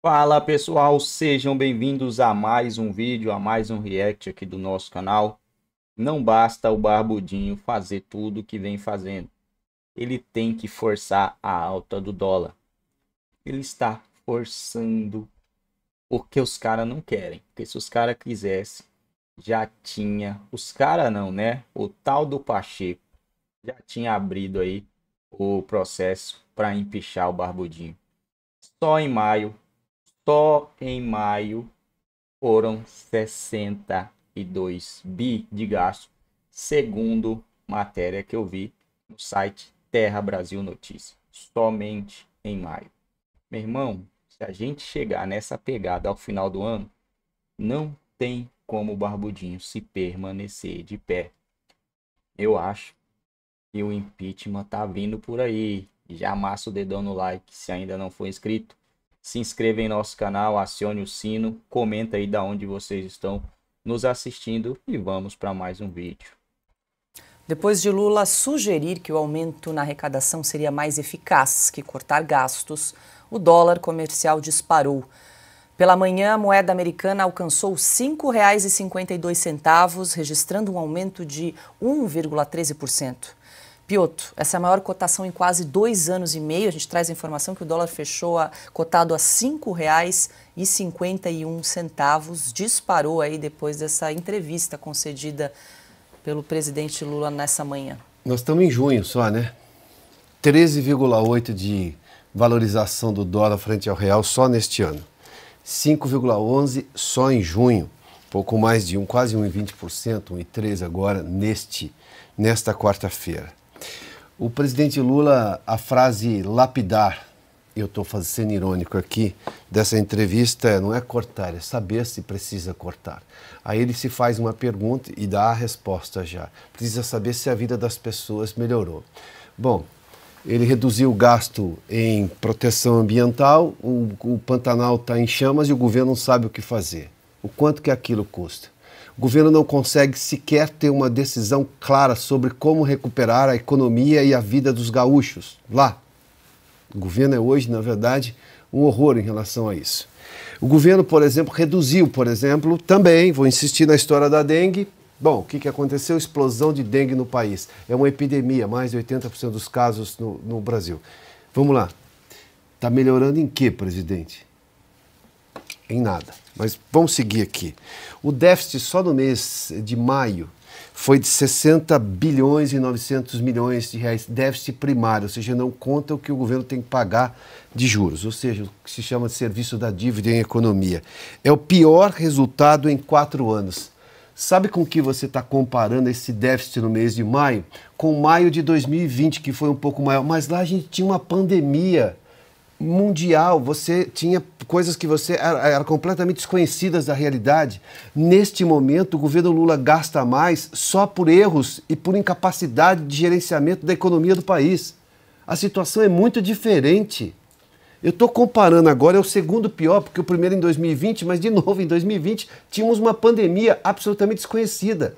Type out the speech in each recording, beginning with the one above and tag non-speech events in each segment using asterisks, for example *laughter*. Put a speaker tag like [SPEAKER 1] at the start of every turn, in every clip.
[SPEAKER 1] Fala pessoal, sejam bem-vindos a mais um vídeo, a mais um react aqui do nosso canal. Não basta o Barbudinho fazer tudo que vem fazendo. Ele tem que forçar a alta do dólar. Ele está forçando porque os caras não querem. Porque se os caras quisessem, já tinha. Os caras não, né? O tal do Pacheco já tinha abrido aí o processo para empichar o Barbudinho. Só em maio só em maio foram 62 bi de gasto, segundo matéria que eu vi no site Terra Brasil Notícias, somente em maio. Meu irmão, se a gente chegar nessa pegada ao final do ano, não tem como o Barbudinho se permanecer de pé. Eu acho que o impeachment tá vindo por aí. Já amassa o dedão no like se ainda não for inscrito se inscreva em nosso canal, acione o sino, comenta aí da onde vocês estão nos assistindo e vamos para mais um vídeo.
[SPEAKER 2] Depois de Lula sugerir que o aumento na arrecadação seria mais eficaz que cortar gastos, o dólar comercial disparou. Pela manhã, a moeda americana alcançou R$ 5,52, registrando um aumento de 1,13%. Pioto, essa é a maior cotação em quase dois anos e meio. A gente traz a informação que o dólar fechou a, cotado a R$ 5,51, disparou aí depois dessa entrevista concedida pelo presidente Lula nessa manhã.
[SPEAKER 3] Nós estamos em junho só, né? 13,8 de valorização do dólar frente ao real só neste ano. 5,11 só em junho, pouco mais de um, quase 1,20%, 1,13 agora neste nesta quarta-feira. O presidente Lula, a frase lapidar, eu estou sendo irônico aqui, dessa entrevista não é cortar, é saber se precisa cortar. Aí ele se faz uma pergunta e dá a resposta já. Precisa saber se a vida das pessoas melhorou. Bom, ele reduziu o gasto em proteção ambiental, o, o Pantanal está em chamas e o governo não sabe o que fazer. O quanto que aquilo custa? O governo não consegue sequer ter uma decisão clara sobre como recuperar a economia e a vida dos gaúchos lá. O governo é hoje, na verdade, um horror em relação a isso. O governo, por exemplo, reduziu, por exemplo, também, vou insistir na história da dengue. Bom, o que, que aconteceu? Explosão de dengue no país. É uma epidemia, mais de 80% dos casos no, no Brasil. Vamos lá. Está melhorando em quê, presidente? em nada. Mas vamos seguir aqui. O déficit só no mês de maio foi de 60 bilhões e 900 milhões de reais, déficit primário, ou seja, não conta o que o governo tem que pagar de juros, ou seja, o que se chama de serviço da dívida em economia. É o pior resultado em quatro anos. Sabe com que você está comparando esse déficit no mês de maio? Com maio de 2020, que foi um pouco maior, mas lá a gente tinha uma pandemia mundial, você tinha coisas que você era completamente desconhecidas da realidade. Neste momento, o governo Lula gasta mais só por erros e por incapacidade de gerenciamento da economia do país. A situação é muito diferente. Eu estou comparando agora, é o segundo pior, porque o primeiro em 2020, mas de novo, em 2020, tínhamos uma pandemia absolutamente desconhecida.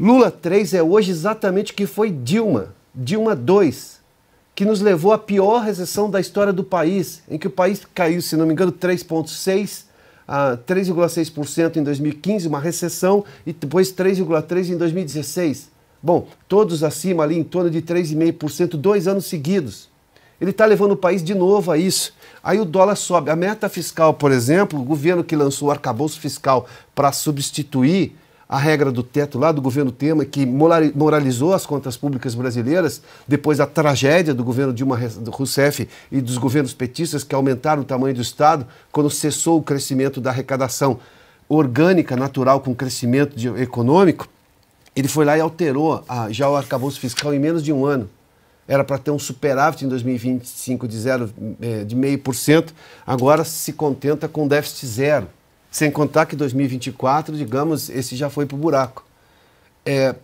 [SPEAKER 3] Lula 3 é hoje exatamente o que foi Dilma, Dilma 2 que nos levou à pior recessão da história do país, em que o país caiu, se não me engano, 3,6% a 3,6% em 2015, uma recessão, e depois 3,3% em 2016. Bom, todos acima ali em torno de 3,5%, dois anos seguidos. Ele está levando o país de novo a isso. Aí o dólar sobe. A meta fiscal, por exemplo, o governo que lançou o arcabouço fiscal para substituir a regra do teto lá do governo Temer, que moralizou as contas públicas brasileiras, depois da tragédia do governo Dilma Rousseff e dos governos petistas, que aumentaram o tamanho do Estado, quando cessou o crescimento da arrecadação orgânica, natural, com crescimento de, econômico, ele foi lá e alterou a, já o arcabouço fiscal em menos de um ano. Era para ter um superávit em 2025 de 0,5%, eh, de agora se contenta com déficit zero. Sem contar que 2024, digamos, esse já foi para o buraco. É,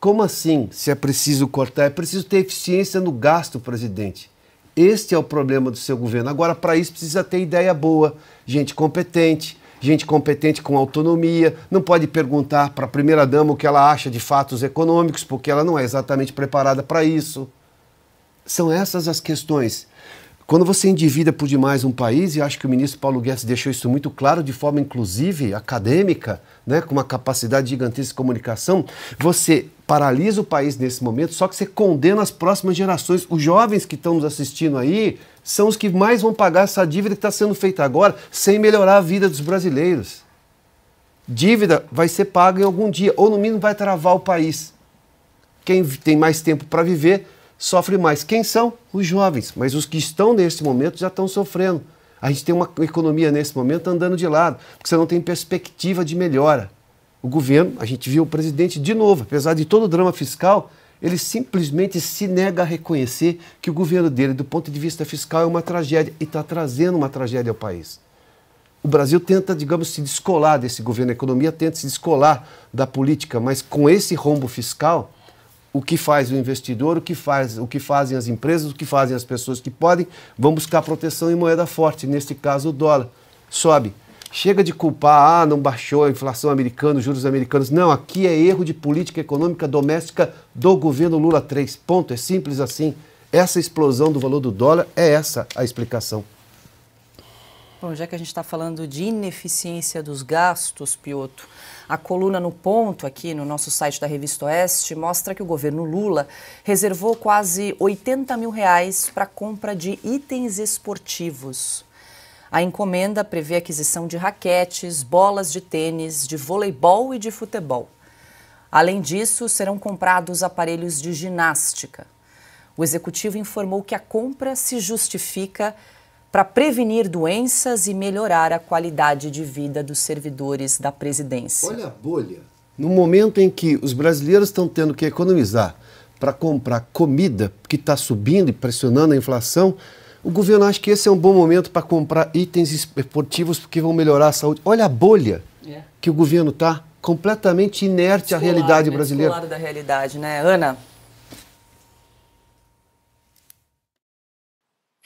[SPEAKER 3] como assim, se é preciso cortar? É preciso ter eficiência no gasto, presidente. Este é o problema do seu governo. Agora, para isso, precisa ter ideia boa, gente competente, gente competente com autonomia, não pode perguntar para a primeira-dama o que ela acha de fatos econômicos, porque ela não é exatamente preparada para isso. São essas as questões. Quando você endivida por demais um país, e acho que o ministro Paulo Guedes deixou isso muito claro de forma inclusive acadêmica, né, com uma capacidade gigantesca de comunicação, você paralisa o país nesse momento, só que você condena as próximas gerações. Os jovens que estão nos assistindo aí são os que mais vão pagar essa dívida que está sendo feita agora, sem melhorar a vida dos brasileiros. Dívida vai ser paga em algum dia, ou no mínimo vai travar o país. Quem tem mais tempo para viver sofre mais. Quem são? Os jovens. Mas os que estão nesse momento já estão sofrendo. A gente tem uma economia nesse momento andando de lado, porque você não tem perspectiva de melhora. O governo, a gente viu o presidente de novo, apesar de todo o drama fiscal, ele simplesmente se nega a reconhecer que o governo dele, do ponto de vista fiscal, é uma tragédia e está trazendo uma tragédia ao país. O Brasil tenta, digamos, se descolar desse governo. A economia tenta se descolar da política, mas com esse rombo fiscal, o que faz o investidor, o que, faz, o que fazem as empresas, o que fazem as pessoas que podem, vão buscar proteção em moeda forte, neste caso o dólar. Sobe. Chega de culpar, ah, não baixou a inflação americana, os juros americanos. Não, aqui é erro de política econômica doméstica do governo Lula 3. Ponto, é simples assim. Essa explosão do valor do dólar é essa a explicação.
[SPEAKER 2] Bom, já que a gente está falando de ineficiência dos gastos, Pioto, a coluna no ponto aqui no nosso site da Revista Oeste mostra que o governo Lula reservou quase 80 mil reais para compra de itens esportivos. A encomenda prevê a aquisição de raquetes, bolas de tênis, de voleibol e de futebol. Além disso, serão comprados aparelhos de ginástica. O executivo informou que a compra se justifica para prevenir doenças e melhorar a qualidade de vida dos servidores da presidência. Olha a
[SPEAKER 3] bolha. No momento em que os brasileiros estão tendo que economizar para comprar comida, que está subindo e pressionando a inflação, o governo acha que esse é um bom momento para comprar itens esportivos porque vão melhorar a saúde. Olha a bolha é. que o governo está completamente inerte Escolar, à realidade né? brasileira. Descolado
[SPEAKER 2] da realidade, né, Ana?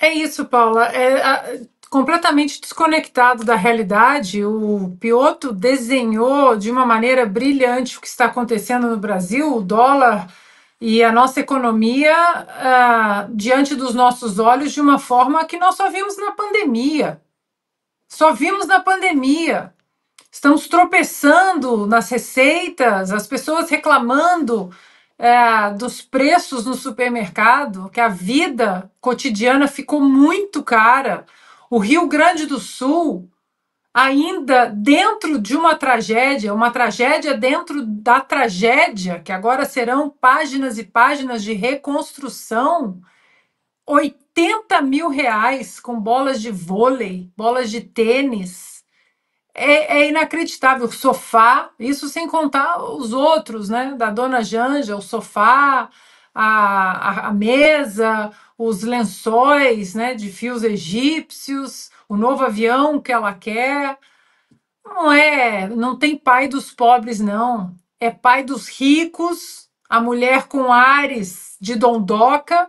[SPEAKER 4] É isso, Paula. É a, completamente desconectado da realidade. O Piotr desenhou de uma maneira brilhante o que está acontecendo no Brasil, o dólar e a nossa economia ah, diante dos nossos olhos de uma forma que nós só vimos na pandemia. Só vimos na pandemia. Estamos tropeçando nas receitas, as pessoas reclamando é, dos preços no supermercado, que a vida cotidiana ficou muito cara. O Rio Grande do Sul, ainda dentro de uma tragédia, uma tragédia dentro da tragédia, que agora serão páginas e páginas de reconstrução, 80 mil reais com bolas de vôlei, bolas de tênis é, é, inacreditável. Sofá, isso sem contar os outros, né? Da dona Janja, o sofá, a, a, a mesa, os lençóis né, de fios egípcios, o novo avião que ela quer. Não é, não tem pai dos pobres, não. É pai dos ricos, a mulher com ares de dondoca.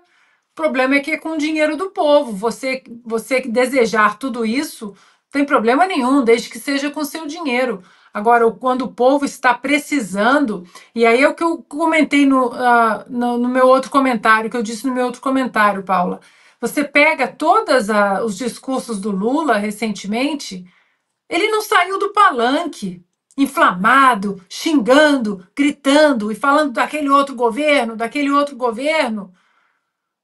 [SPEAKER 4] O problema é que é com o dinheiro do povo. Você, você desejar tudo isso tem problema nenhum, desde que seja com seu dinheiro. Agora, quando o povo está precisando, e aí é o que eu comentei no, uh, no, no, meu outro comentário, que eu disse no meu outro comentário, Paula. Você pega todos os discursos do Lula recentemente, ele não saiu do palanque, inflamado, xingando, gritando e falando daquele outro governo, daquele outro governo.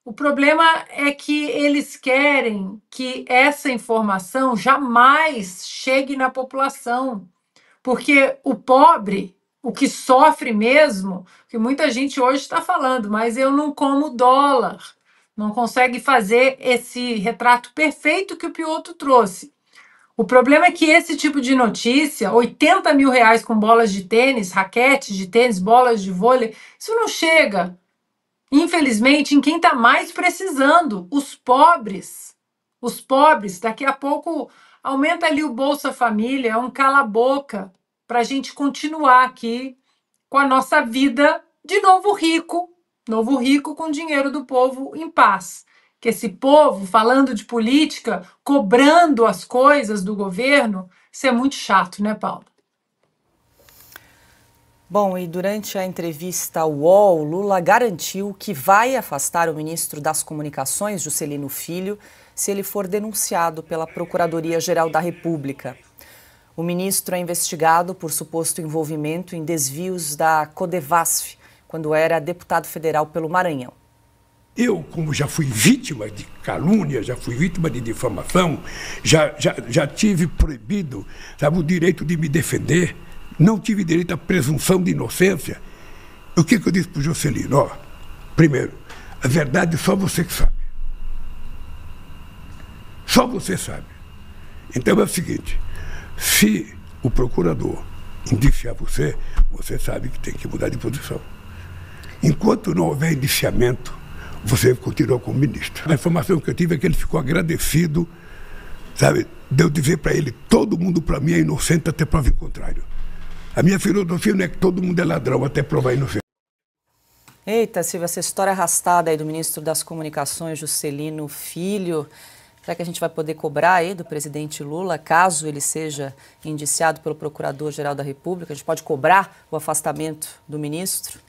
[SPEAKER 4] O problema é que eles querem que essa informação jamais chegue na população, porque o pobre, o que sofre mesmo, que muita gente hoje está falando, mas eu não como dólar, não consegue fazer esse retrato perfeito que o Pioto trouxe. O problema é que esse tipo de notícia, 80 mil reais com bolas de tênis, raquetes de tênis, bolas de vôlei, isso não chega infelizmente, em quem está mais precisando, os pobres. Os pobres, daqui a pouco aumenta ali o Bolsa Família, é um cala-boca para a gente continuar aqui com a nossa vida de novo rico, novo rico com dinheiro do povo em paz. Que esse povo, falando de política, cobrando as coisas do governo, isso é muito chato, né, Paulo?
[SPEAKER 2] Bom, e durante a entrevista ao UOL, Lula garantiu que vai afastar o ministro das Comunicações, Juscelino Filho, se ele for denunciado pela Procuradoria-Geral da República. O ministro é investigado por suposto envolvimento em desvios da Codevasf, quando era deputado federal pelo Maranhão.
[SPEAKER 3] Eu, como já fui vítima de calúnia, já fui vítima de difamação, já, já, já tive proibido sabe, o direito de me defender não tive direito à presunção de inocência. O que, que eu disse para o Juscelino? primeiro, a verdade só você que sabe. Só você sabe. Então é o seguinte: se o procurador indiciar você, você sabe que tem que mudar de posição. Enquanto não houver indiciamento, você continua como ministro. A informação que eu tive é que ele ficou agradecido, sabe, de eu dizer para ele: todo mundo para mim é inocente até prova em contrário. A minha filosofia não é que todo mundo é ladrão até provar inocência.
[SPEAKER 2] Eita, Silvia, essa história arrastada aí do ministro das Comunicações, Juscelino Filho. Será que a gente vai poder cobrar aí do presidente Lula, caso ele seja indiciado pelo Procurador-Geral da República? A gente pode cobrar o afastamento do ministro?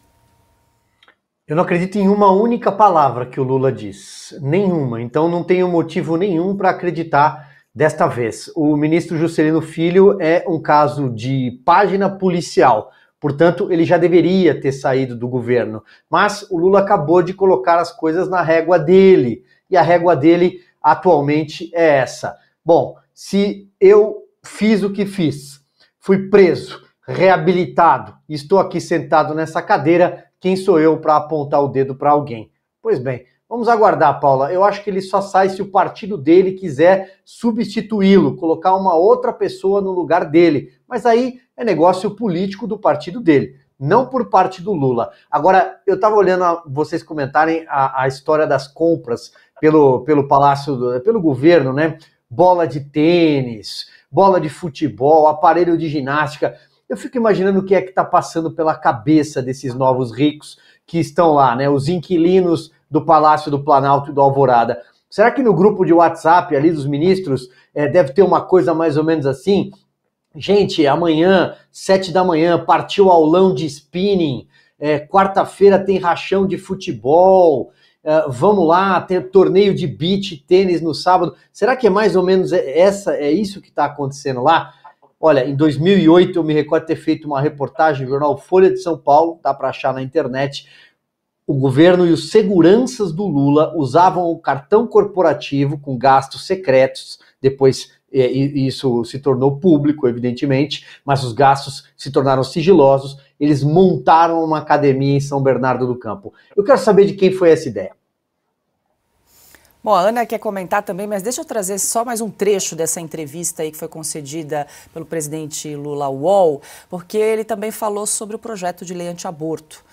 [SPEAKER 5] Eu não acredito em uma única palavra que o Lula diz. Nenhuma. Então não tenho motivo nenhum para acreditar Desta vez, o ministro Juscelino Filho é um caso de página policial. Portanto, ele já deveria ter saído do governo. Mas o Lula acabou de colocar as coisas na régua dele. E a régua dele atualmente é essa. Bom, se eu fiz o que fiz, fui preso, reabilitado, estou aqui sentado nessa cadeira, quem sou eu para apontar o dedo para alguém? Pois bem, Vamos aguardar, Paula. Eu acho que ele só sai se o partido dele quiser substituí-lo, colocar uma outra pessoa no lugar dele. Mas aí é negócio político do partido dele, não por parte do Lula. Agora, eu estava olhando vocês comentarem a, a, história das compras pelo, pelo Palácio, do, pelo governo, né? Bola de tênis, bola de futebol, aparelho de ginástica. Eu fico imaginando o que é que está passando pela cabeça desses novos ricos que estão lá, né? Os inquilinos do Palácio do Planalto e do Alvorada. Será que no grupo de WhatsApp ali dos ministros é, deve ter uma coisa mais ou menos assim? Gente, amanhã, sete da manhã, partiu aulão de spinning. É, Quarta-feira tem rachão de futebol. É, vamos lá, tem torneio de beach tênis no sábado. Será que é mais ou menos essa é isso que está acontecendo lá? Olha, em 2008 eu me recordo ter feito uma reportagem no jornal Folha de São Paulo, dá para achar na internet, o governo e os seguranças do Lula usavam o cartão corporativo com gastos secretos, depois é, isso se tornou público, evidentemente, mas os gastos se tornaram sigilosos. Eles montaram uma academia em São Bernardo do Campo. Eu quero saber de quem foi essa ideia.
[SPEAKER 2] Bom, a Ana quer comentar também, mas deixa eu trazer só mais um trecho dessa entrevista aí que foi concedida pelo presidente Lula Wall, porque ele também falou sobre o projeto de lei anti-aborto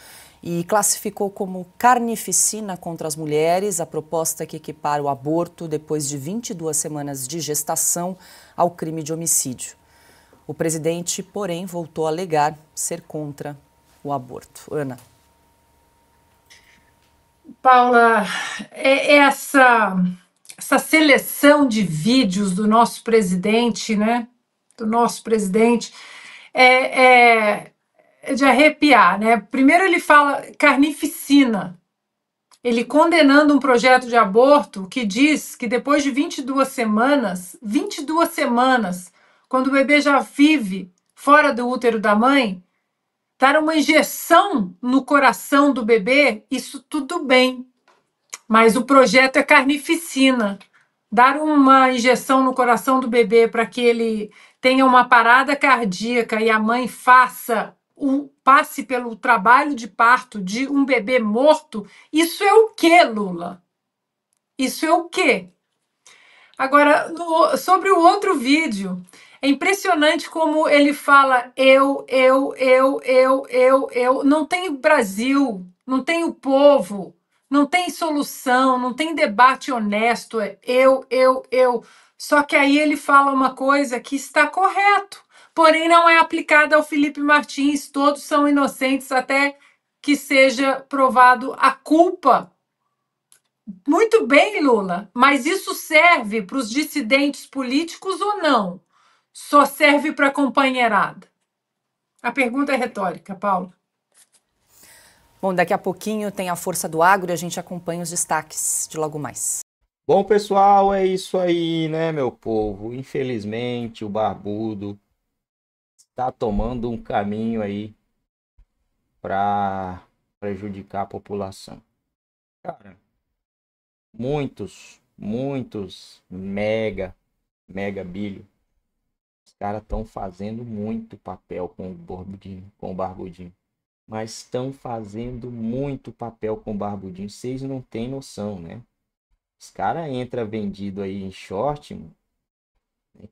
[SPEAKER 2] e classificou como carnificina contra as mulheres a proposta é que equipara o aborto depois de 22 semanas de gestação ao crime de homicídio. O presidente, porém, voltou a alegar ser contra o aborto. Ana. Paula,
[SPEAKER 4] é, é essa, essa seleção de vídeos do nosso presidente, né? Do nosso presidente, é, é de arrepiar, né? Primeiro ele fala carnificina. Ele condenando um projeto de aborto que diz que depois de 22 semanas, 22 semanas, quando o bebê já vive fora do útero da mãe, dar uma injeção no coração do bebê, isso tudo bem. Mas o projeto é carnificina. Dar uma injeção no coração do bebê para que ele tenha uma parada cardíaca e a mãe faça o passe pelo trabalho de parto de um bebê morto, isso é o que Lula? Isso é o que Agora, no, sobre o outro vídeo, é impressionante como ele fala eu, eu, eu, eu, eu, eu. Não tem Brasil, não tem o povo, não tem solução, não tem debate honesto. É eu, eu, eu. Só que aí ele fala uma coisa que está correto porém não é aplicada ao Felipe Martins. Todos são inocentes até que seja provado a culpa. Muito bem, Lula, mas isso serve para os dissidentes políticos ou não? Só serve para companheirada? A pergunta é retórica,
[SPEAKER 2] Paulo. Bom, daqui a pouquinho tem a Força do Agro e a gente acompanha os destaques de logo mais.
[SPEAKER 1] Bom, pessoal, é isso aí, né, meu povo? Infelizmente, o barbudo tá tomando um caminho aí para prejudicar a população. Cara, muitos, muitos mega, mega bilho. Os caras estão fazendo muito papel com o barbudinho com o Barbudinho. Mas estão fazendo muito papel com o Barbudinho. Vocês não têm noção, né? Os caras entram vendido aí em short, mano,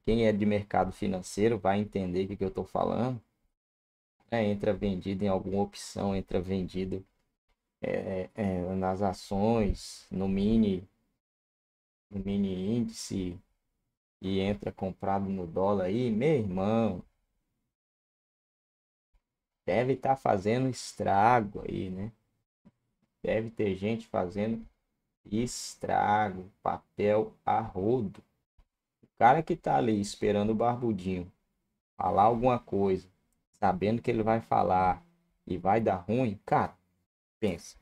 [SPEAKER 1] quem é de mercado financeiro vai entender o que, que eu estou falando. É, entra vendido em alguma opção, entra vendido é, é, é, nas ações, no mini, no mini índice e entra comprado no dólar aí, meu irmão, deve estar tá fazendo estrago aí, né? Deve ter gente fazendo estrago, papel a rodo cara que tá ali esperando o barbudinho falar alguma coisa, sabendo que ele vai falar e vai dar ruim, cara, pensa.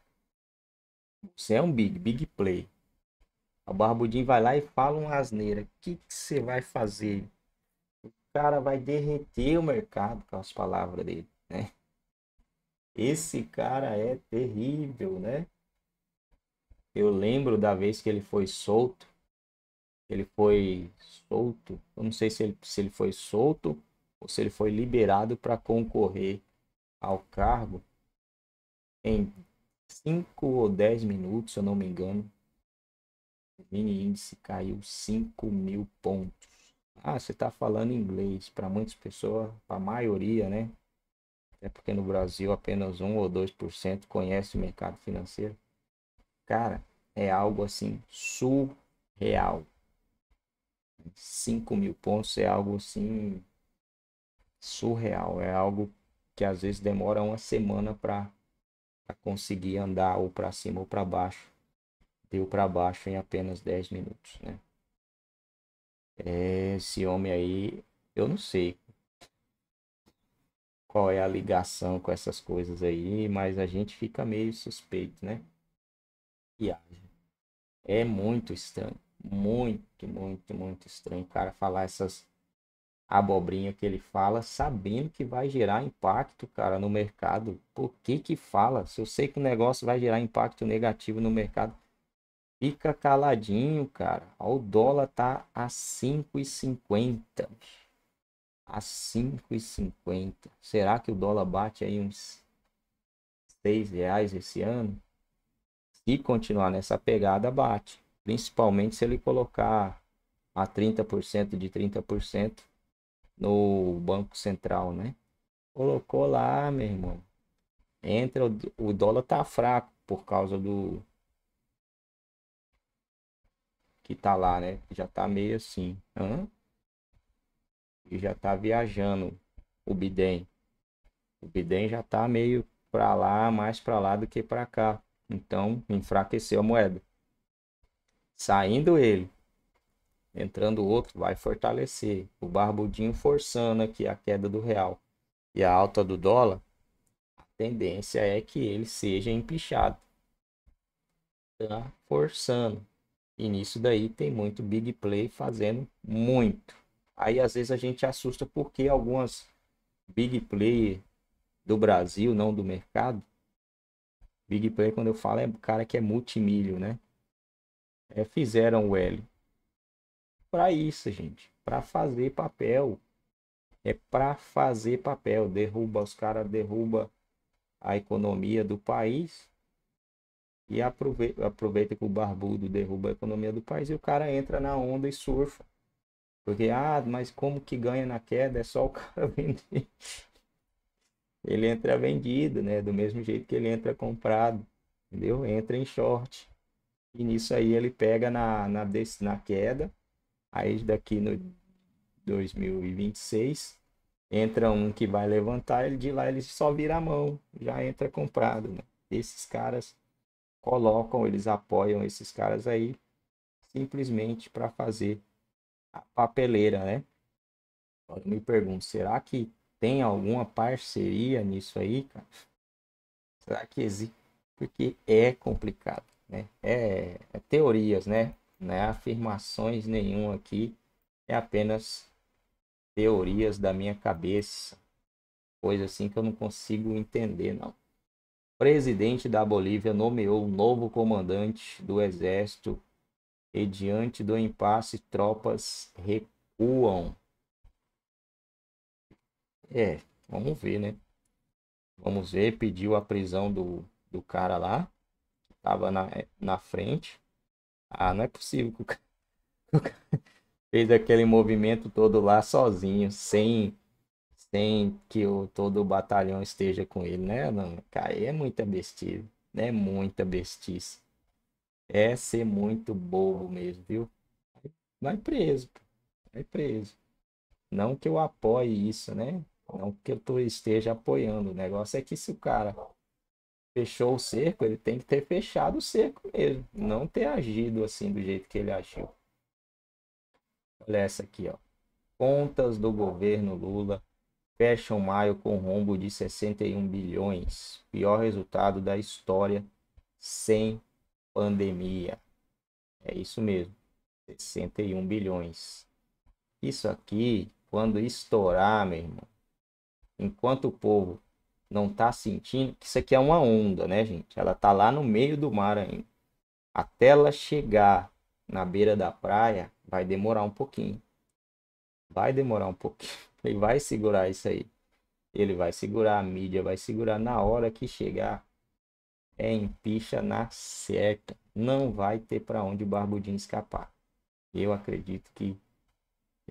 [SPEAKER 1] Você é um big, big play. O barbudinho vai lá e fala uma asneira. O que você vai fazer? O cara vai derreter o mercado com as palavras dele, né? Esse cara é terrível, né? Eu lembro da vez que ele foi solto ele foi solto. Eu não sei se ele, se ele foi solto ou se ele foi liberado para concorrer ao cargo em 5 ou 10 minutos, se eu não me engano. O mini índice caiu 5 mil pontos. Ah, você está falando inglês. Para muitas pessoas, para a maioria, né? Até porque no Brasil apenas 1 ou 2% conhece o mercado financeiro. Cara, é algo assim surreal. 5 mil pontos é algo assim surreal. É algo que às vezes demora uma semana para conseguir andar ou para cima ou para baixo. Deu para baixo em apenas 10 minutos, né? É, esse homem aí, eu não sei qual é a ligação com essas coisas aí, mas a gente fica meio suspeito, né? E É muito estranho muito, muito, muito estranho o cara falar essas abobrinha que ele fala, sabendo que vai gerar impacto, cara, no mercado. Por que que fala? Se eu sei que o negócio vai gerar impacto negativo no mercado, fica caladinho, cara. o dólar tá a 5,50. A 5,50. Será que o dólar bate aí uns 6 reais esse ano? Se continuar nessa pegada, bate principalmente se ele colocar a 30% de 30% no Banco Central, né? Colocou lá, meu irmão. Entra, o, dólar tá fraco por causa do que tá lá, né? Já tá meio assim, hã? E já tá viajando o Biden. O Biden já tá meio para lá, mais para lá do que para cá. Então, enfraqueceu a moeda. Saindo ele, entrando outro, vai fortalecer. O barbudinho forçando aqui a queda do real e a alta do dólar, a tendência é que ele seja empichado. Tá forçando. E nisso daí tem muito big play fazendo muito. Aí às vezes a gente assusta porque algumas big play do Brasil, não do mercado. Big play quando eu falo é o cara que é multimilho, né? é, fizeram o L. Para isso, gente. Para fazer papel. É para fazer papel. Derruba os caras, derruba a economia do país. E aproveita, aproveita que o barbudo derruba a economia do país e o cara entra na onda e surfa. Porque, ah, mas como que ganha na queda? É só o *laughs* cara vender. Ele entra vendido, né? Do mesmo jeito que ele entra comprado. Entendeu? Entra em short. E nisso aí ele pega na, na, na queda. Aí daqui no 2026 entra um que vai levantar, ele de lá ele só vira a mão, já entra comprado. Né? Esses caras colocam, eles apoiam esses caras aí simplesmente para fazer a papeleira, né? Agora me pergunto, será que tem alguma parceria nisso aí, cara? Será que existe? Porque é complicado né? É, é teorias, né? Não é afirmações nenhuma aqui, é apenas teorias da minha cabeça, coisa assim que eu não consigo entender, não. O presidente da Bolívia nomeou um novo comandante do exército e diante do impasse tropas recuam. É, vamos ver, né? Vamos ver, pediu a prisão do, do cara lá tava na, eh, na frente. Ah, não é possível que o cara, *laughs* fez aquele movimento todo lá sozinho, sem sem que o, todo o batalhão esteja com ele, né? Não, cara, é muita bestia, é né, muita bestice. É ser muito bobo mesmo, viu? Vai preso, vai preso. Não que eu apoie isso, né? Não que eu tô, esteja apoiando. O negócio é que se o cara fechou o cerco, ele tem que ter fechado o cerco mesmo. Não ter agido assim do jeito que ele agiu. Olha essa aqui, ó. Contas do governo Lula fecham maio com rombo de 61 bilhões. Pior resultado da história sem pandemia. É isso mesmo. 61 bilhões. Isso aqui, quando estourar, meu irmão, enquanto o povo não está sentindo que isso aqui é uma onda, né, gente? Ela está lá no meio do mar ainda. Até ela chegar na beira da praia, vai demorar um pouquinho. Vai demorar um pouquinho. *laughs* Ele vai segurar isso aí. Ele vai segurar, a mídia vai segurar. Na hora que chegar, é empicha na certa. Não vai ter para onde o Barbudinho escapar. Eu acredito que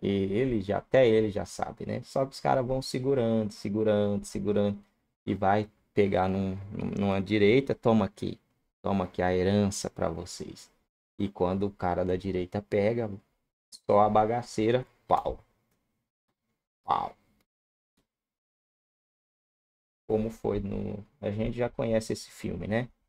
[SPEAKER 1] ele já, até ele já sabe, né? Só que os caras vão segurando, segurando, segurando e vai pegar num, numa direita, toma aqui, toma aqui a herança para vocês. E quando o cara da direita pega, só a bagaceira, pau. Pau. Como foi
[SPEAKER 4] no. A gente já conhece esse filme, né?